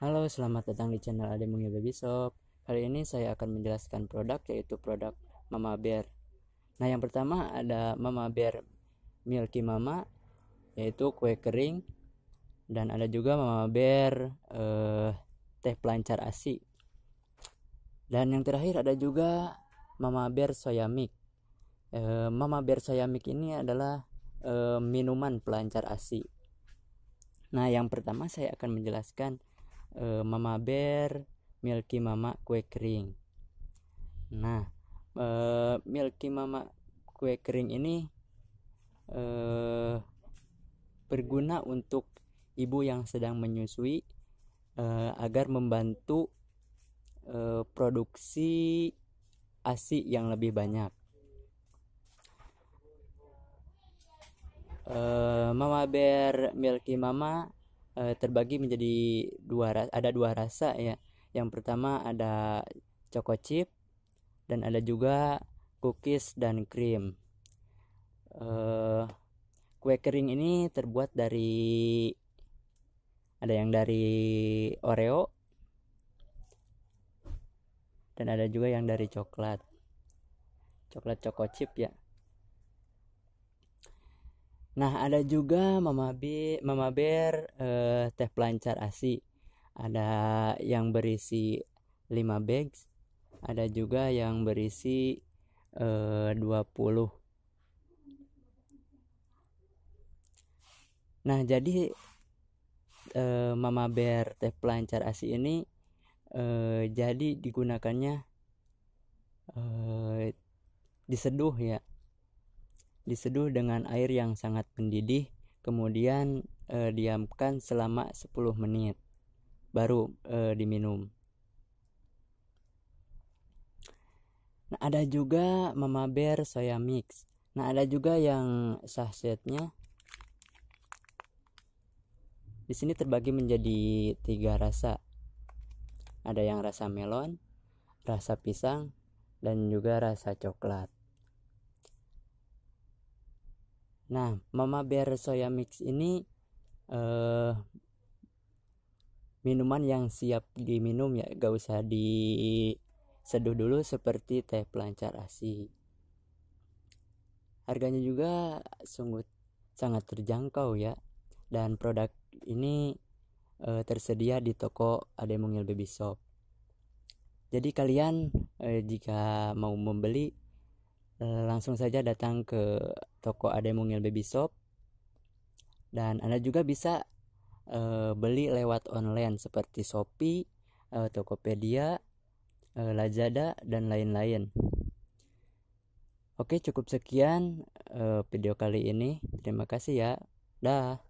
Halo, selamat datang di channel Ade Mungil Baby Shop. Kali ini saya akan menjelaskan produk yaitu produk Mama Bear. Nah, yang pertama ada Mama Bear Milky Mama yaitu kue kering dan ada juga Mama Bear eh, teh pelancar ASI. Dan yang terakhir ada juga Mama Bear Soya Milk. Eh, Mama Bear Soya Milk ini adalah eh, minuman pelancar ASI. Nah, yang pertama saya akan menjelaskan e, Mama Bear, Milky Mama kue kering. Nah, e, Milky Mama kue kering ini e, berguna untuk ibu yang sedang menyusui e, agar membantu e, produksi ASI yang lebih banyak. Mama Bear Milky Mama Eh, terbagi menjadi dua ada dua rasa ya yang pertama ada choco chip dan ada juga cookies dan cream. e, kue kering ini terbuat dari ada yang dari oreo dan ada juga yang dari coklat coklat choco chip ya Nah, ada juga Mama B, Mama Bear uh, teh pelancar ASI. Ada yang berisi 5 bags, ada juga yang berisi eh, uh, 20. Nah, jadi uh, Mama Bear teh pelancar ASI ini uh, jadi digunakannya uh, diseduh ya diseduh dengan air yang sangat mendidih, kemudian e, diamkan selama 10 menit. Baru e, diminum. Nah, ada juga Mama Bear soya mix. Nah, ada juga yang sahsetnya Di sini terbagi menjadi tiga rasa. Ada yang rasa melon, rasa pisang, dan juga rasa coklat. Nah, Mama Bear Soya Mix ini uh, minuman yang siap diminum ya, gak usah diseduh dulu seperti teh pelancar ASI. Harganya juga sungguh sangat terjangkau ya. Dan produk ini uh, tersedia di toko Ade Mungil Baby Shop. Jadi kalian eh, jika mau membeli eh, langsung saja datang ke toko ada mungil baby shop dan anda juga bisa e, beli lewat online seperti shopee e, tokopedia e, lazada dan lain-lain oke cukup sekian e, video kali ini terima kasih ya dah